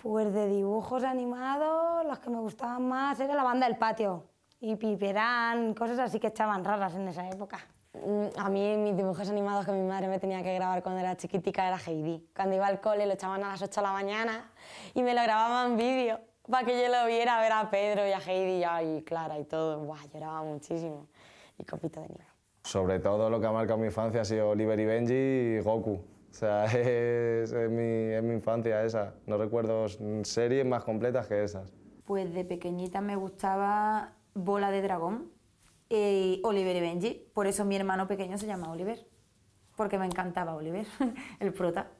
Pues de dibujos animados, los que me gustaban más era la banda del patio y Piperán, cosas así que echaban raras en esa época. Mm, a mí mis dibujos animados que mi madre me tenía que grabar cuando era chiquitica era Heidi. Cuando iba al cole lo echaban a las 8 de la mañana y me lo grababan en vídeo para que yo lo viera a ver a Pedro y a Heidi y a Clara y todo. Buah, lloraba muchísimo. Y copito de nieve. Sobre todo lo que ha marcado mi infancia ha sido Oliver y Benji y Goku. O sea, es, mi, mi infancia esa. No recuerdo series más completas que esas. Pues de pequeñita me gustaba Bola de Dragón, y Oliver y Benji. Por eso mi hermano pequeño se llama Oliver, porque me encantaba Oliver, el prota.